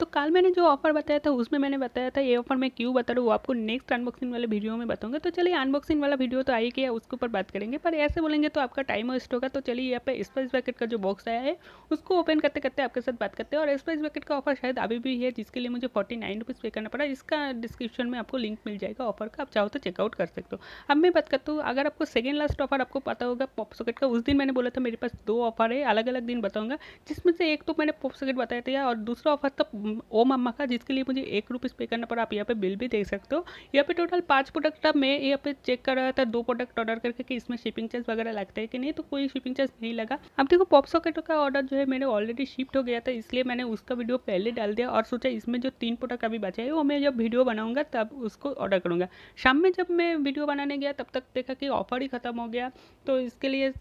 तो कल मैंने जो ऑफर बताया था उसमें मैंने बताया था ये ऑफर मैं क्यों बता रहा हूँ आपको नेक्स्ट अनबॉक्सिंग वाले वीडियो में बताऊंगा तो चलिए अनबॉक्सिंग वाला वीडियो तो आई गया उसके ऊपर बात करेंगे पर ऐसे बोलेंगे तो आपका टाइम वेस्ट होगा तो चलिए यहाँ पे स्पाइस पैकेट का जो बॉक्स आया है उसको ओपन करते करते आपके साथ बात करते हैं और स्पाइस पैकेट का ऑफर शायद अभी भी है जिसके लिए मुझे फोर्टी नाइन रुपीज़ पे करना पड़ा इसका डिस्क्रिप्शन में आपको लिंक मिल जाएगा ऑफर का आप चाहो तो चेकआउट कर सकते हो अब मैं बात करता हूँ अगर आपको सेकेंड लास्ट ऑफर आपको पता होगा पॉप सॉकेट का उस दिन मैंने बोला था मेरे पास दो ऑफर है अलग अलग दिन बताऊँगा जिसमें से एक तो मैंने पॉप सॉकेट बताया था और दूसरा ऑफर तो ओ मम्मा का जिसके लिए मुझे एक रुपीज़ पे करना पड़ा आप यहाँ पे बिल भी देख सकते हो यहाँ पे टोटल पाँच प्रोडक्ट अब मैं यहाँ पे चेक कर रहा था दो प्रोडक्ट ऑर्डर करके कि इसमें शिपिंग चार्ज वगैरह लगता है कि नहीं तो कोई शिपिंग चार्ज नहीं लगा अब देखो पॉप सॉकेट का ऑर्डर जो है मैंने ऑलरेडी शिफ्ट हो गया था इसलिए मैंने उसका वीडियो पहले डाल दिया और सोचा इसमें जो तीन प्रोडक्ट अभी बचा है वो मैं जब वीडियो बनाऊंगा तब उसको ऑर्डर करूँगा शाम में जब मैं वीडियो बनाने गया तब तक देखा कि ऑफर ही ख़त्म हो गया तो इसके लिए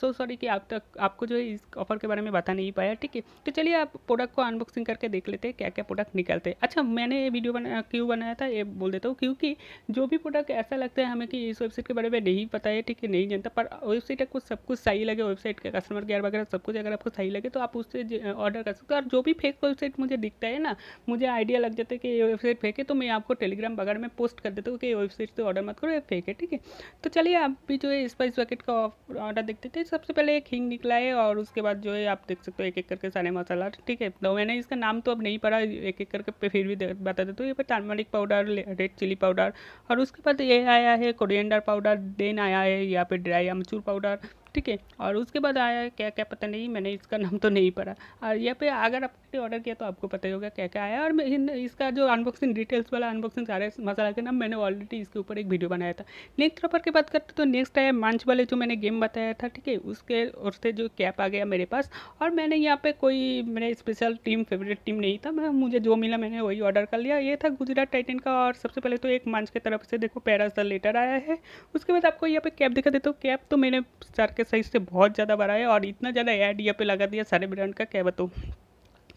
सो सॉरी कि आप तक आपको जो है इस ऑफर के बारे में बता नहीं पाया ठीक है तो चलिए आप प्रोडक्ट को अनबॉक्सिंग करके देख लेते क्या क्या प्रोडक्ट निकलते हैं अच्छा मैंने ये वीडियो बना क्यों बनाया था ये बोल देता हूँ क्योंकि जो भी प्रोडक्ट ऐसा लगता है हमें कि इस वेबसाइट के बारे में नहीं पता है ठीक है नहीं जानता पर वेबसाइट आपको सब कुछ सही लगे वेबसाइट का कस्टमर केयर वगैरह सब कुछ अगर आपको सही लगे तो आप उससे ऑर्डर कर सकते हो और जो भी फेक वेबसाइट मुझे दिखता है ना मुझे आइडिया लग जाता है कि ये वेबसाइट फेक है तो मैं आपको टेलीग्राम वगैरह में पोस्ट कर देता हूँ कि वेबसाइट से ऑर्डर मत करो ये फेक है ठीक है तो चलिए आप भी जो है स्पाइस वैकेट का ऑर्डर देखते थे सबसे पहले एक हिंग निकला है और उसके बाद जो है आप देख सकते हो एक एक करके सारे मसाला ठीक है तो मैंने इसका नाम तो अब नहीं पड़ा एक एक करके फिर भी बता देते हूँ तो ये पर turmeric powder red chilli powder और उसके बाद ये आया है कोरिएंडर पाउडर देन आया है यहाँ पे ड्राई अमचूर पाउडर ठीक है और उसके बाद आया क्या क्या पता नहीं मैंने इसका नाम तो नहीं पढ़ा और यहाँ पे अगर आपने ऑर्डर किया तो आपको पता ही होगा क्या क्या आया और मैं इसका जो अनबॉक्सिंग डिटेल्स वाला अनबॉक्सिंग सारे मसाला के नाम मैंने ऑलरेडी इसके ऊपर एक वीडियो बनाया था नेक्स्ट ऑफर की बात करते तो नेक्स्ट आया मंच वाले जो मैंने गेम बताया था ठीक है उसके और से जो कैप आ गया मेरे पास और मैंने यहाँ पर कोई मेरा स्पेशल टीम फेवरेट टीम नहीं था मैं मुझे जो मिला मैंने वही ऑर्डर कर लिया ये था गुजरात टाइटन का और सबसे पहले तो एक मंच की तरफ से देखो पैरास द लेटर आया है उसके बाद आपको यहाँ पर कैप दिखा देता हूँ कैप तो मैंने सर के साइज़ से बहुत ज़्यादा बड़ा है और इतना ज़्यादा ऐड यहाँ पे लगा दिया सारे ब्रांड का क्या बताऊँ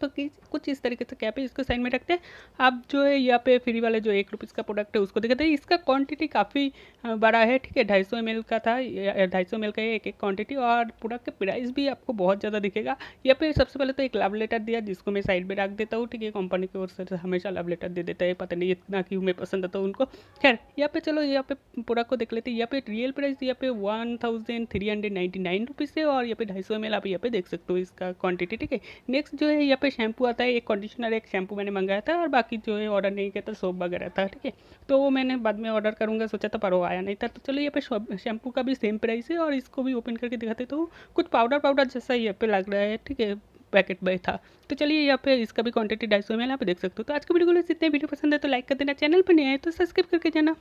तो कुछ इस तरीके से कैप है इसको साइड में रखते हैं आप जो है यहाँ पे फ्री वाला जो एक रुपीज़ का प्रोडक्ट है उसको देखते हैं इसका क्वांटिटी काफ़ी बड़ा है ठीक है ढाई सौ का था ढाई सौ का एक एक क्वांटिटी और प्रोडक्ट का प्राइस भी आपको बहुत ज़्यादा दिखेगा या पे सबसे पहले तो एक लव लेटर दिया जिसको मैं साइड में रख देता हूँ ठीक है कंपनी की ओर से तो हमेशा लव लेटर दे देता है पता नहीं इतना क्यों मैं पसंद आता हूँ उनको खैर यहाँ पे चलो यहाँ पे प्रोडक्ट को देख लेते हैं यहाँ पे रियल प्राइस यहाँ पे one thousand three hundred ninety nine rupees है और यहाँ पे ढाई सौ एम एल आप यहाँ पे देख सकते हो इसका क्वांटिटी ठीक है नेक्स्ट जो है यहाँ पे पे शैम्पू आता है एक कंडीशनर एक शैम्पू मैंने मंगाया था और बाकी जो है ऑर्डर नहीं किया था सोप वगैरह था ठीक है तो वो मैंने बाद में ऑर्डर करूँगा सोचा था पर वो आया नहीं था तो चलो ये पे शैम्पू का भी सेम प्राइस है और इसको भी ओपन करके दिखाते तो कुछ पाउडर पाउडर जैसा ये पे लग रहा है ठीक है पैकेट में था तो चलिए यहाँ पे इसका भी क्वांटिटी ढाई सौ एम आप देख सकते हो तो आज के वीडियो को इतने वीडियो पसंद है तो लाइक कर देना चैनल पर नहीं आए तो सब्सक्राइब करके जाना